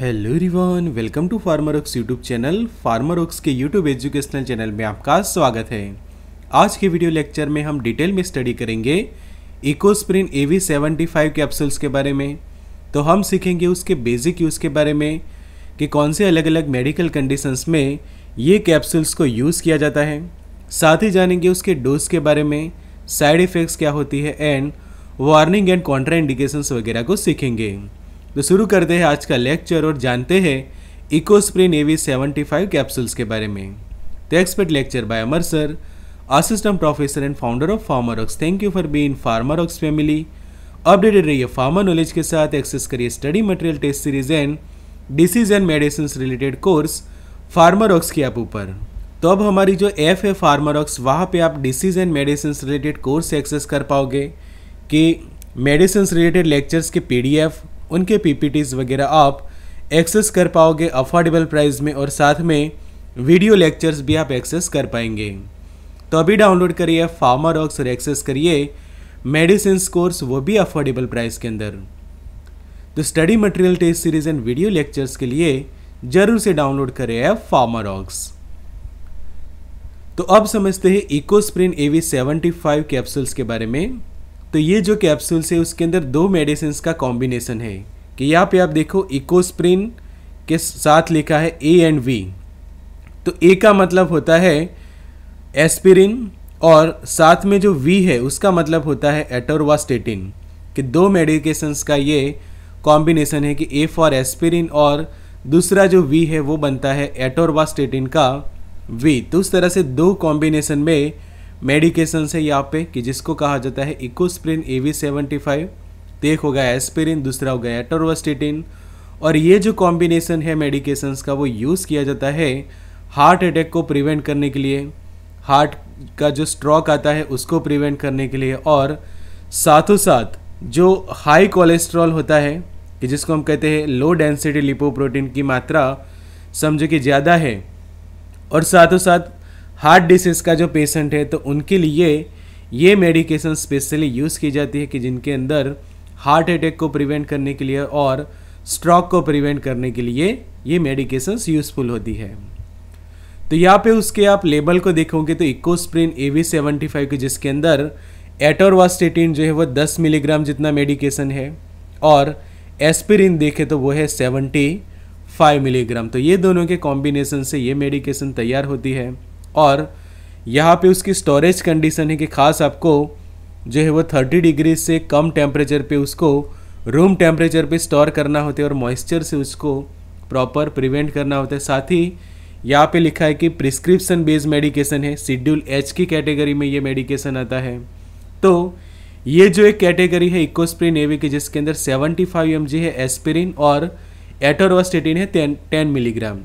hello everyone welcome to Pharma Ox YouTube channel Pharma Ox के YouTube educational channel में आपका स्वागत है आज के वीडियो लेक्चर में हम डिटेल में स्टडी करेंगे Ecosprin A V seventy five capsules के बारे में तो हम सीखेंगे उसके बेसिक यूज़ के बारे में कि कौन से अलग अलग मेडिकल कंडीशंस में ये कैप्सूल्स को यूज़ किया जाता है साथ ही जानेंगे उसके डोज के बारे में साइड इफ़ेक्ट्स क्या होती है एंड वार्निंग एंड कॉन्ट्राइंडिकेशंस वगैरह को सीखेंगे तो शुरू करते हैं आज का लेक्चर और जानते हैं Ecosprin AV seventy five capsules के बारे में the expert lecture by Amar sir assistant professor and founder of Ox thank you for being Ox family updated रहिए फार्मा नॉलेज के साथ एक्सेस करिए study material test series and disease and medicine related course Ox की app ऊपर तो अब हमारी जो ऐप है ऑक्स वहाँ पर आप disease and medicine related course access कर पाओगे कि मेडिसिन रिलेटेड लेक्चर्स के एफ उनके पीपीटीज वगैरह आप एक्सेस कर पाओगे अफोर्डेबल प्राइस में और साथ में वीडियो लेक्चर्स भी आप एक्सेस कर पाएंगे तो अभी डाउनलोड करिए फार्माडॉक्स और एक्सेस करिए मेडिसिन कोर्स वो भी अफोर्डेबल प्राइस के अंदर तो study material test series and video lectures के लिए जरूर से डाउनलोड करें ऐप फार्माडॉक्स तो अब समझते हैं Ecosprin AV seventy five capsules के बारे में तो ये जो कैप्सूल्स है उसके अंदर दो मेडिसिन का कॉम्बिनेसन है कि यहाँ पे आप देखो इकोस्प्रिन के साथ लिखा है ए एंड वी तो ए का मतलब होता है एस्पिरिन और साथ में जो वी है उसका मतलब होता है एटोरवास्टेटिन कि दो मेडिकेशंस का ये कॉम्बिनेसन है कि ए फॉर एस्पिरिन और दूसरा जो वी है वो बनता है एटोरवास्टेटिन का वी तो उस तरह से दो कॉम्बिनेशन में मेडिकेशन है यहाँ पे कि जिसको कहा जाता है Ecosprin A V seventy five एक हो गया एस्पिरिन दूसरा हो गया टर्वास्टिटिन और ये जो कॉम्बिनेसन है मेडिकेशंस का वो यूज़ किया जाता है हार्ट अटैक को प्रिवेंट करने के लिए हार्ट का जो स्ट्रोक आता है उसको प्रिवेंट करने के लिए और साथों साथ जो हाई कोलेस्ट्रॉल होता है कि जिसको हम कहते हैं लो डेंसिटी लिपोप्रोटीन की मात्रा समझो कि ज़्यादा है और साथों साथ हार्ट डिसीज़ का जो पेशेंट है तो उनके लिए ये मेडिकेशन स्पेशली यूज़ की जाती है कि जिनके अंदर हार्ट अटैक को प्रिवेंट करने के लिए और स्ट्रोक को प्रिवेंट करने के लिए ये मेडिकेशंस यूज़फुल होती है तो यहाँ पे उसके आप लेबल को देखोगे तो Ecosprin A V seventy five के जिसके अंदर एटोरवास्टेटिन जो है वो दस मिलीग्राम जितना मेडिकेशन है और एस्पिरिन देखे तो वो है सेवेंटी फाइव मिलीग्राम तो ये दोनों के कॉम्बिनेशन से ये मेडिकेशन तैयार होती है और यहाँ पे उसकी स्टोरेज कंडीशन है कि ख़ास आपको जो है वो थर्टी डिग्री से कम टेम्परेचर पे उसको रूम टेम्परेचर पे स्टोर करना होता है और मॉइस्चर से उसको प्रॉपर प्रिवेंट करना होता है साथ ही यहाँ पे लिखा है कि प्रिस्क्रिप्शन बेस्ड मेडिकेशन है शेड्यूल एच की कैटेगरी में ये मेडिकेशन आता है तो ये जो एक कैटेगरी है इकोस्प्रिन एवी की जिसके अंदर 75 फाइव है एस्पिरिन और एटोरवास्टेटिन है टेन मिलीग्राम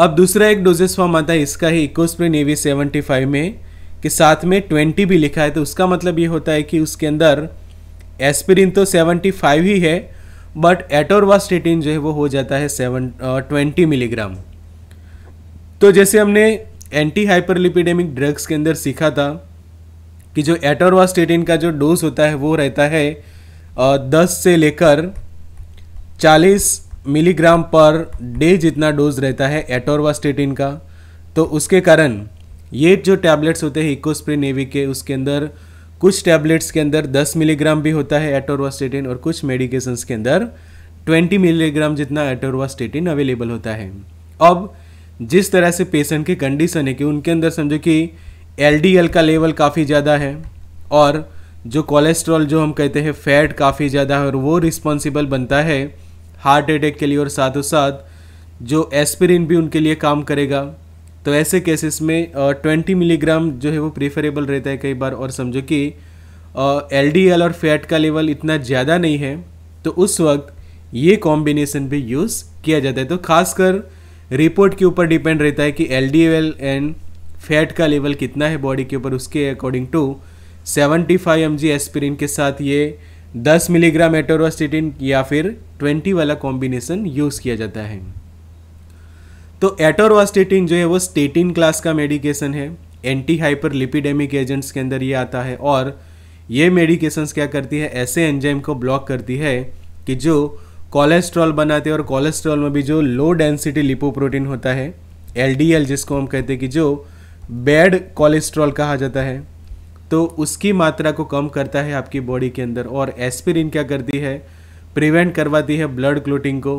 अब दूसरा एक डोजेस फॉर्म आता है इसका ही इकोस्प्रिन नेवी सेवेंटी फाइव में कि साथ में ट्वेंटी भी लिखा है तो उसका मतलब ये होता है कि उसके अंदर एस्पिरिन तो सेवेंटी फाइव ही है बट एटोरवास्टेटिन जो है वो हो जाता है सेवन ट्वेंटी मिलीग्राम तो जैसे हमने एंटी हाइपरलिपिडेमिक ड्रग्स के अंदर सीखा था कि जो एटोरवास्टेटिन का जो डोज होता है वो रहता है दस से लेकर चालीस मिलीग्राम पर डे जितना डोज रहता है स्टेटिन का तो उसके कारण ये जो टैबलेट्स होते हैं इकोस्प्रे नेवी के उसके अंदर कुछ टैबलेट्स के अंदर 10 मिलीग्राम भी होता है स्टेटिन और कुछ मेडिकेशंस के अंदर 20 मिलीग्राम जितना स्टेटिन अवेलेबल होता है अब जिस तरह से पेशेंट की कंडीशन है कि उनके अंदर समझो कि एल का लेवल काफ़ी ज़्यादा है और जो कोलेस्ट्रॉल जो हम कहते हैं फैट काफ़ी ज़्यादा है और वो रिस्पॉन्सिबल बनता है हार्ट अटैक के लिए और साथों साथ जो एस्पिरिन भी उनके लिए काम करेगा तो ऐसे केसेस में ट्वेंटी मिलीग्राम जो है वो प्रेफरेबल रहता है कई बार और समझो कि एल डी एल और फैट का लेवल इतना ज़्यादा नहीं है तो उस वक्त ये कॉम्बिनेसन भी यूज़ किया जाता है तो खासकर रिपोर्ट के ऊपर डिपेंड रहता है कि L D L and fat का लेवल कितना है बॉडी के ऊपर उसके according to seventy five M G aspirin के साथ ये दस मिलीग्राम एटोरोस्टेटिन या फिर ट्वेंटी वाला कॉम्बिनेशन यूज़ किया जाता है तो एटोरोस्टेटिन जो है वो स्टेटिन क्लास का मेडिकेशन है एंटी हाइपर लिपिडेमिक एजेंट्स के अंदर ये आता है और ये मेडिकेशंस क्या करती है ऐसे एंजाइम को ब्लॉक करती है कि जो कोलेस्ट्रॉल बनाते हैं और कोलेस्ट्रॉल में भी जो लो डेंसिटी लिपोप्रोटीन होता है एल जिसको हम कहते हैं कि जो बैड कोलेस्ट्रॉल कहा जाता है तो उसकी मात्रा को कम करता है आपकी बॉडी के अंदर और एस्पिरिन क्या करती है प्रिवेंट करवाती है ब्लड क्लोटिंग को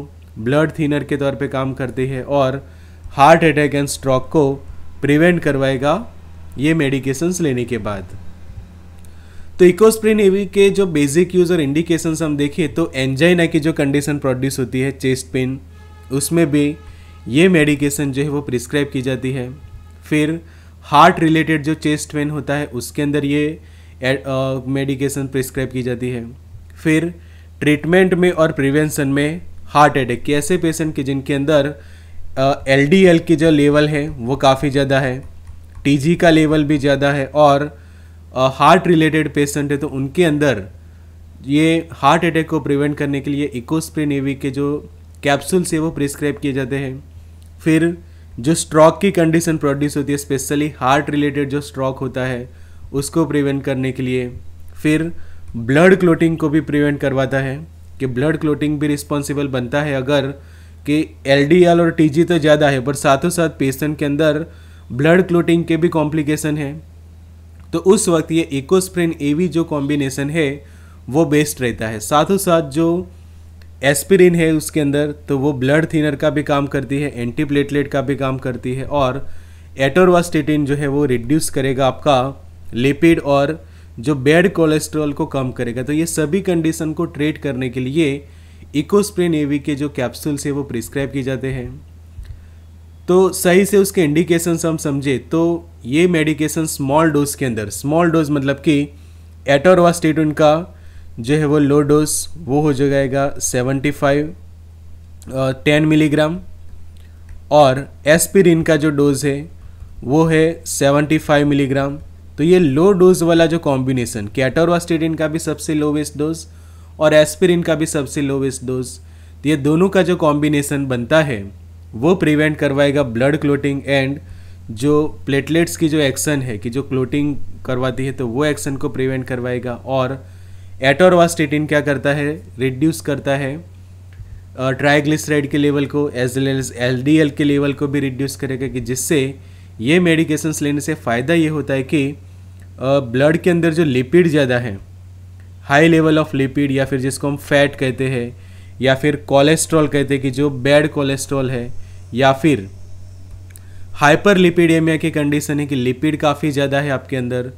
ब्लड थिनर के तौर पे काम करती है और हार्ट अटैक एंड स्ट्रोक को प्रिवेंट करवाएगा ये मेडिकेशंस लेने के बाद तो इकोस्प्रिन एवी के जो बेसिक यूज़ और इंडिकेशन हम देखें तो एंजाइना की जो कंडीशन प्रोड्यूस होती है चेस्ट पेन उसमें भी ये मेडिकेशन जो है वो प्रिस्क्राइब की जाती है फिर हार्ट रिलेटेड जो चेस्ट पेन होता है उसके अंदर ये मेडिकेशन प्रिस्क्राइब की जाती है फिर ट्रीटमेंट में और प्रिवेंशन में हार्ट अटैक के ऐसे पेशेंट के जिनके अंदर एल डी एल की जो लेवल है वो काफ़ी ज़्यादा है टी जी का लेवल भी ज़्यादा है और हार्ट रिलेटेड पेशेंट है तो उनके अंदर ये हार्ट अटैक को प्रिवेंट करने के लिए नेवी के जो कैप्सूल्स है वो प्रिस्क्राइब किए जाते हैं फिर जो स्ट्रोक की कंडीशन प्रोड्यूस होती है स्पेशली हार्ट रिलेटेड जो स्ट्रोक होता है उसको प्रिवेंट करने के लिए फिर ब्लड क्लोटिंग को भी प्रिवेंट करवाता है कि ब्लड क्लोटिंग भी रिस्पॉन्सिबल बनता है अगर कि एल और टी तो ज़्यादा है पर साथों साथ पेशेंट के अंदर ब्लड क्लोटिंग के भी कॉम्प्लिकेशन है तो उस वक्त ये इकोस्प्रिन एवी जो कॉम्बिनेशन है वो बेस्ट रहता है साथों साथ जो एस्पिरिन है उसके अंदर तो वो ब्लड थिनर का भी काम करती है एंटी प्लेटलेट का भी काम करती है और एटोरवास्टेटिन जो है वो रिड्यूस करेगा आपका लिपिड और जो बैड कोलेस्ट्रॉल को कम करेगा तो ये सभी कंडीशन को ट्रीट करने के लिए इकोस्प्रेन एवी के जो कैप्सूल्स है वो प्रिस्क्राइब किए जाते हैं तो सही से उसके इंडिकेशंस हम समझे तो ये मेडिकेशन स्मॉल डोज के अंदर स्मॉल डोज मतलब कि एटोरवास्टेटिन का जो है वो लो डोज वो हो जाएगा सेवेंटी फाइव टेन मिलीग्राम और एस्पिरिन का जो डोज है वो है सेवेंटी फाइव मिलीग्राम तो ये लो डोज वाला जो कॉम्बिनेशन कैटोरवास्टेडिन का भी सबसे लोवेस्ट डोज और एस्पिरिन का भी सबसे लोवेस्ट डोज तो ये दोनों का जो कॉम्बिनेशन बनता है वो प्रिवेंट करवाएगा ब्लड क्लोटिंग एंड जो प्लेटलेट्स की जो एक्शन है कि जो क्लोटिंग करवाती है तो वो एक्शन को प्रिवेंट करवाएगा और एटोरवास्टेटिन क्या करता है रिड्यूस करता है ट्राइग्लिसराइड के लेवल को as well as L D L के लेवल को भी रिड्यूस करेगा कि जिससे ये मेडिकेशंस लेने से फ़ायदा ये होता है कि ब्लड के अंदर जो लिपिड ज़्यादा है हाई लेवल ऑफ लिपिड या फिर जिसको हम फैट कहते हैं या फिर कोलेस्ट्रॉल कहते हैं कि जो बैड कोलेस्ट्रॉल है या फिर हाइपर लिपिडेमिया की कंडीशन है कि लिपिड काफ़ी ज़्यादा है आपके अंदर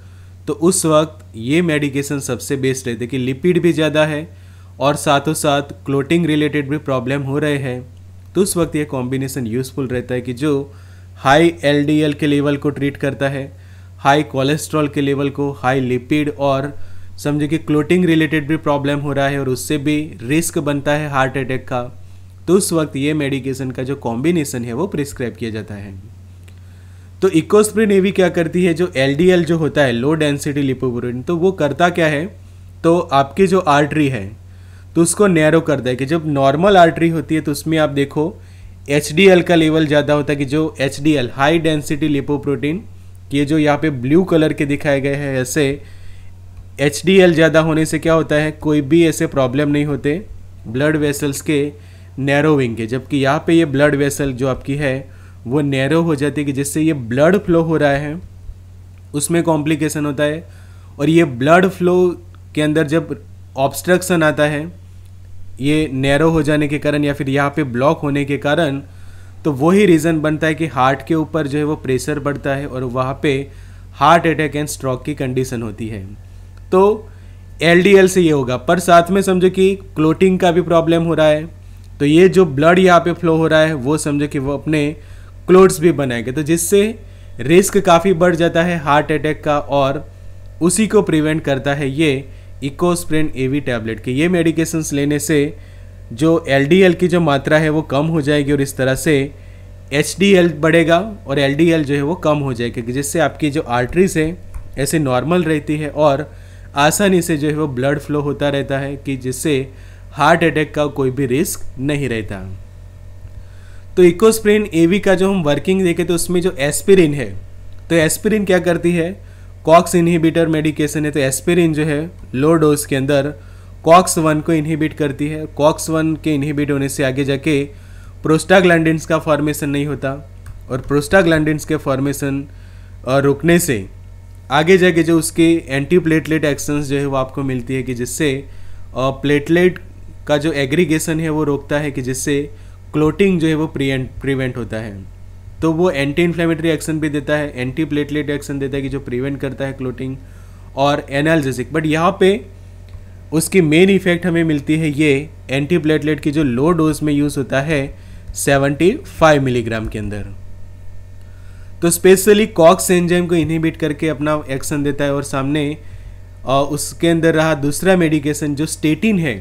तो उस वक्त ये मेडिकेशन सबसे बेस्ट रहते कि लिपिड भी ज़्यादा है और साथों साथ क्लोटिंग रिलेटेड भी प्रॉब्लम हो रहे हैं तो उस वक्त ये कॉम्बिनेसन यूज़फुल रहता है कि जो हाई एलडीएल के लेवल को ट्रीट करता है हाई कोलेस्ट्रॉल के लेवल को हाई लिपिड और समझे कि क्लोटिंग रिलेटेड भी प्रॉब्लम हो रहा है और उससे भी रिस्क बनता है हार्ट अटैक का तो उस वक्त ये मेडिकेशन का जो कॉम्बिनेसन है वो प्रिस्क्राइब किया जाता है तो इकोस्प्री नेवी क्या करती है जो एल जो होता है लो डेंसिटी लिपोप्रोटीन तो वो करता क्या है तो आपकी जो आर्टरी है तो उसको नैरो कर दे कि जब नॉर्मल आर्टरी होती है तो उसमें आप देखो एच का लेवल ज़्यादा होता है कि जो एच हाई डेंसिटी लिपोप्रोटीन ये जो यहाँ पे ब्लू कलर के दिखाए गए हैं ऐसे एच ज़्यादा होने से क्या होता है कोई भी ऐसे प्रॉब्लम नहीं होते ब्लड वेसल्स के नैरोविंग के जबकि यहाँ पे ये ब्लड वेसल जो आपकी है वो नैरो हो जाती है कि जिससे ये ब्लड फ्लो हो रहा है उसमें कॉम्प्लिकेशन होता है और ये ब्लड फ्लो के अंदर जब ऑब्स्ट्रक्शन आता है ये नैरो हो जाने के कारण या फिर यहाँ पे ब्लॉक होने के कारण तो वही रीज़न बनता है कि हार्ट के ऊपर जो है वो प्रेशर बढ़ता है और वहाँ पे हार्ट अटैक एंड स्ट्रोक की कंडीशन होती है तो एल से ये होगा पर साथ में समझो कि क्लोटिंग का भी प्रॉब्लम हो रहा है तो ये जो ब्लड यहाँ पे फ्लो हो रहा है वो समझो कि वो अपने क्लोथ्स भी बनाएंगे तो जिससे रिस्क काफ़ी बढ़ जाता है हार्ट अटैक का और उसी को प्रिवेंट करता है ये इकोस्प्रेन वी टैबलेट की ये मेडिकेशंस लेने से जो एल की जो मात्रा है वो कम हो जाएगी और इस तरह से एच बढ़ेगा और एल जो है वो कम हो जाएगी जिससे आपकी जो आर्टरीज है ऐसे नॉर्मल रहती है और आसानी से जो है वो ब्लड फ्लो होता रहता है कि जिससे हार्ट अटैक का कोई भी रिस्क नहीं रहता तो इकोस्प्रिन वी का जो हम वर्किंग देखें तो उसमें जो एस्पिरिन है तो एस्पिरिन क्या करती है कॉक्स इनहिबिटर मेडिकेशन है तो एस्पिरिन जो है लो डोज के अंदर कॉक्स वन को इनहिबिट करती है कॉक्स वन के इनहिबिट होने से आगे जाके प्रोस्टाग्लैंडिन्स का फॉर्मेशन नहीं होता और प्रोस्टाग्लैंडिन्स के फॉर्मेशन रुकने से आगे जाके जो उसके एंटी प्लेटलेट एक्शंस जो है वो आपको मिलती है कि जिससे प्लेटलेट का जो एग्रीगेशन है वो रोकता है कि जिससे क्लोटिंग जो है वो प्रिवेंट होता है तो वो एंटी इन्फ्लेमेटरी एक्शन भी देता है एंटी प्लेटलेट एक्शन देता है कि जो प्रिवेंट करता है क्लोटिंग और एनाल्जेसिक बट यहाँ पे उसकी मेन इफेक्ट हमें मिलती है ये एंटी प्लेटलेट की जो लो डोज में यूज़ होता है 75 मिलीग्राम के अंदर तो स्पेशली कॉक्स एंजाइम को इनहिबिट करके अपना एक्शन देता है और सामने और उसके अंदर रहा दूसरा मेडिकेशन जो स्टेटिन है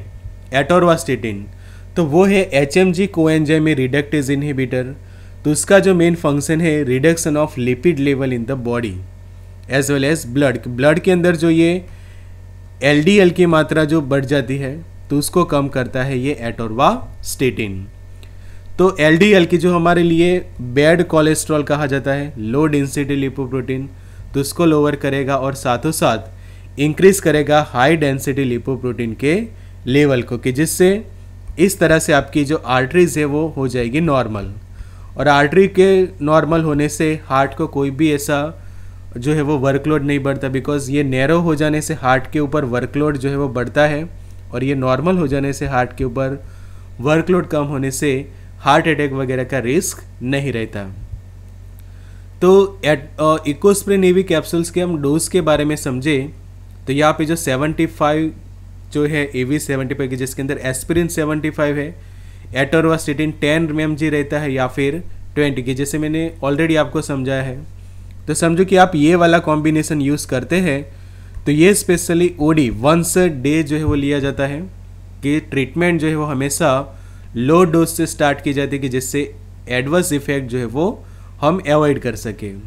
एटोरवा स्टेटिन तो वो है H M G coenzyme reductase inhibitor तो उसका जो मेन फंक्शन है reduction of lipid level in the body as well as blood blood के अंदर जो ये एल की मात्रा जो बढ़ जाती है तो उसको कम करता है ये एटोरवा स्टेटिन तो एल की जो हमारे लिए बैड कोलेस्ट्रॉल कहा जाता है लो डेंसिटी लिपोप्रोटीन तो उसको लोअर करेगा और साथों साथ इंक्रीज करेगा हाई डेंसिटी लिपोप्रोटीन के लेवल को कि जिससे इस तरह से आपकी जो आर्टरीज़ है वो हो जाएगी नॉर्मल और आर्टरी के नॉर्मल होने से हार्ट को कोई भी ऐसा जो है वो वर्कलोड नहीं बढ़ता बिकॉज ये नैरो हो जाने से हार्ट के ऊपर वर्कलोड जो है वो बढ़ता है और ये नॉर्मल हो जाने से हार्ट के ऊपर वर्कलोड कम होने से हार्ट अटैक वगैरह का रिस्क नहीं रहता तो इकोस्प्रे नेवी कैप्सूल्स के हम डोज के बारे में समझे तो यहाँ पे जो 75 जो है ए वी सेवेंटी फाइव की जिसके अंदर एस्पिरिन सेवेंटी फाइव है एटोरवास्टिन टेन एम जी रहता है या फिर ट्वेंटी की जैसे मैंने ऑलरेडी आपको समझाया है तो समझो कि आप ये वाला कॉम्बिनेसन यूज़ करते हैं तो ये स्पेशली ओडी वंस डे जो है वो लिया जाता है कि ट्रीटमेंट जो है वो हमेशा लो डोज से स्टार्ट की जाती है कि जिससे एडवर्स इफेक्ट जो है वो हम अवॉइड कर सकें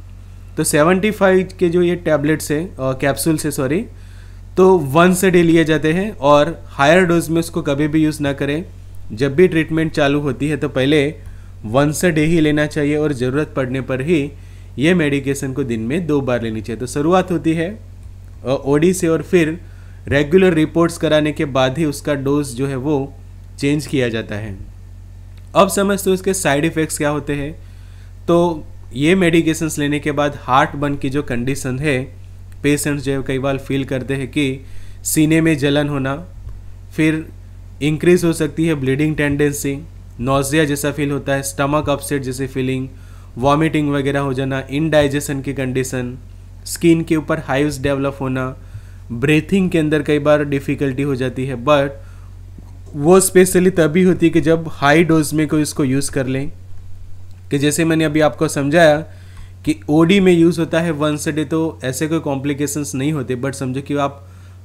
तो 75 के जो ये टैबलेट्स है कैप्सूल्स है सॉरी तो वंस डे लिए जाते हैं और हायर डोज में उसको कभी भी यूज़ ना करें जब भी ट्रीटमेंट चालू होती है तो पहले वंस डे ही लेना चाहिए और ज़रूरत पड़ने पर ही ये मेडिकेशन को दिन में दो बार लेनी चाहिए तो शुरुआत होती है ओडी से और फिर रेगुलर रिपोर्ट्स कराने के बाद ही उसका डोज जो है वो चेंज किया जाता है अब समझते हो उसके साइड इफ़ेक्ट्स क्या होते हैं तो ये मेडिकेशंस लेने के बाद हार्ट बर्न की जो कंडीशन है पेशेंट्स जो है कई बार फील करते हैं कि सीने में जलन होना फिर इंक्रीज हो सकती है ब्लीडिंग टेंडेंसी नोजिया जैसा फील होता है स्टमक अपसेट जैसी फीलिंग वॉमिटिंग वगैरह हो जाना इनडाइजेशन की कंडीशन स्किन के ऊपर हाइव्स डेवलप होना ब्रीथिंग के अंदर कई बार डिफ़िकल्टी हो जाती है बट वो स्पेशली तभी होती है कि जब हाई डोज में कोई इसको यूज़ कर लें कि जैसे मैंने अभी आपको समझाया कि ओडी में यूज़ होता है वंस अ डे तो ऐसे कोई कॉम्प्लिकेशंस नहीं होते बट समझो कि आप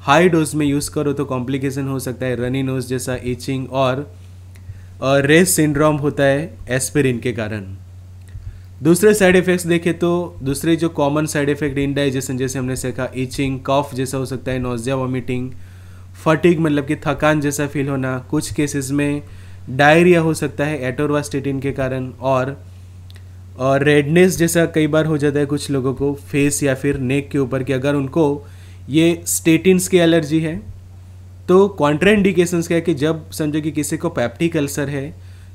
हाई डोज में यूज़ करो तो कॉम्प्लिकेशन हो सकता है रनी नोज जैसा इचिंग और रेस सिंड्रोम होता है एस्पिरिन के कारण दूसरे साइड इफ़ेक्ट्स देखें तो दूसरे जो कॉमन साइड इफ़ेक्ट इनडाइजेशन जैसे हमने सीखा ईचिंग कॉफ जैसा हो सकता है नोजिया वॉमिटिंग फटिक मतलब कि थकान जैसा फील होना कुछ केसेस में डायरिया हो सकता है एटोरवास्टेटिन के कारण और और रेडनेस जैसा कई बार हो जाता है कुछ लोगों को फेस या फिर नेक के ऊपर कि अगर उनको ये स्टेटिन्स की एलर्जी है तो कॉन्ट्राइंडिकेशंस क्या है कि जब समझो कि किसी को पैप्टिक अल्सर है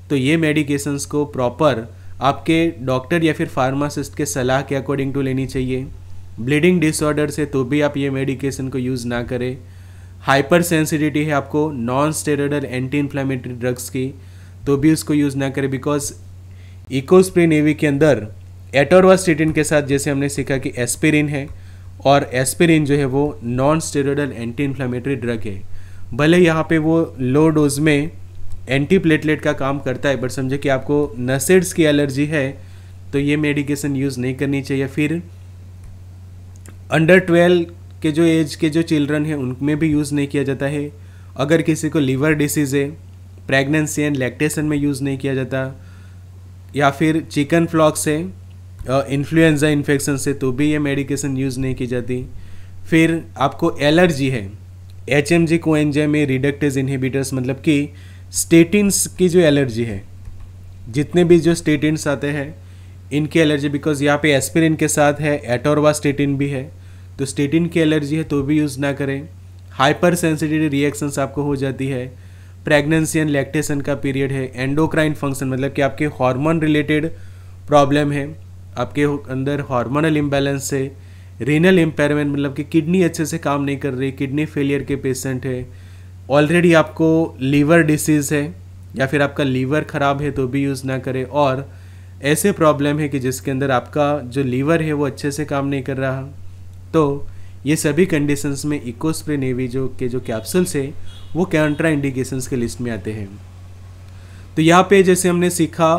तो ये मेडिकेशंस को प्रॉपर आपके डॉक्टर या फिर फार्मासिस्ट के सलाह के अकॉर्डिंग टू लेनी चाहिए ब्लीडिंग डिसऑर्डर्स है तो भी आप ये मेडिकेशन को यूज़ ना करें हाइपर सेंसिटिविटी है आपको non steroidal anti inflammatory drugs की तो भी उसको यूज़ ना करें बिकॉज इको स्प्रे नेवी के अंदर स्टेटिन के साथ जैसे हमने सीखा कि एस्पिरिन है और एस्पिरिन जो है वो non steroidal anti inflammatory drug है भले यहाँ पे वो लो डोज में एंटी प्लेटलेट का काम करता है बट समझे कि आपको नसेड्स की एलर्जी है तो ये मेडिकेशन यूज़ नहीं करनी चाहिए फिर अंडर ट्वेल्व के जो एज के जो चिल्ड्रन हैं उनमें भी यूज़ नहीं किया जाता है अगर किसी को लीवर डिसीज़ है प्रेगनेंसी एंड लैक्टेशन में यूज़ नहीं किया जाता या फिर चिकन फ्लॉक से इन्फ्लुएंजा इन्फेक्शन से तो भी ये मेडिकेशन यूज़ नहीं की जाती फिर आपको एलर्जी है एच एम जी को में रिडक्टेज इनहिबिटर्स मतलब कि स्टेटिनस की जो एलर्जी है जितने भी जो स्टेटिनस आते हैं इनकी एलर्जी बिकॉज यहाँ पे एस्पिरिन के साथ है एटोरवा स्टेटिन भी है तो स्टेटिन की एलर्जी है तो भी यूज़ ना करें हाइपर सेंसिटिव रिएक्शंस आपको हो जाती है प्रेगनेंसी एंड लैक्टेशन का पीरियड है एंडोक्राइन फंक्शन मतलब कि आपके हार्मोन रिलेटेड प्रॉब्लम है आपके अंदर हार्मोनल इम्बैलेंस है रीनल इम्पेयरमेंट मतलब कि किडनी अच्छे से काम नहीं कर रही किडनी फेलियर के पेशेंट है ऑलरेडी आपको लीवर डिसीज़ है या फिर आपका लीवर ख़राब है तो भी यूज़ ना करें और ऐसे प्रॉब्लम है कि जिसके अंदर आपका जो लीवर है वो अच्छे से काम नहीं कर रहा तो ये सभी कंडीशंस में इकोस्प्रे नेवी जो के जो कैप्सूल्स है वो कंट्रा इंडिकेशन के लिस्ट में आते हैं तो यहाँ पे जैसे हमने सीखा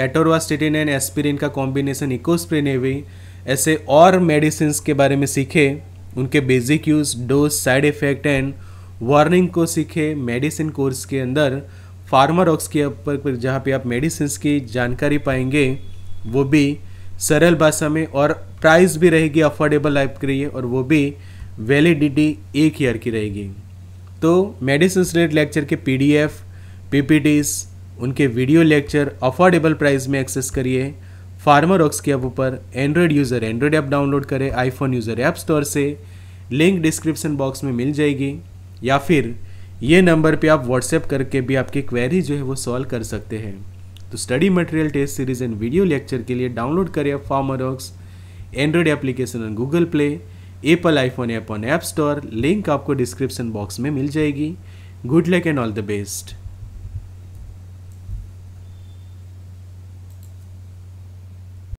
एटोरवास्टेटिन एंड एस्पिरिन का कॉम्बिनेशन इकोस्प्रेनेवी ऐसे और मेडिसिन के बारे में सीखे उनके basic use dose side effect and warning को सीखे मेडिसिन कोर्स के अंदर फार्मारॉक्स के ऊपर जहाँ पे आप मेडिसिन की जानकारी पाएंगे वो भी सरल भाषा में और प्राइस भी रहेगी अफोर्डेबल लाइफ के लिए और वो भी वैलिडिटी एक ईयर की रहेगी तो मेडिसिन रेट लेक्चर के पी डी एफ उनके वीडियो लेक्चर अफोर्डेबल प्राइस में एक्सेस करिए फार्मर ऑक्स के ऐप ऊपर Android user Android app download करें आईफोन यूज़र ऐप स्टोर से लिंक डिस्क्रिप्शन बॉक्स में मिल जाएगी या फिर ये नंबर पे आप व्हाट्सएप करके भी आपकी क्वेरी जो है वो सॉल्व कर सकते हैं तो study material test series and video lecture के लिए डाउनलोड करें Pharma Ox Android application and Google Play Apple iPhone app on app store link आपको डिस्क्रिप्शन बॉक्स में मिल जाएगी good luck and all the best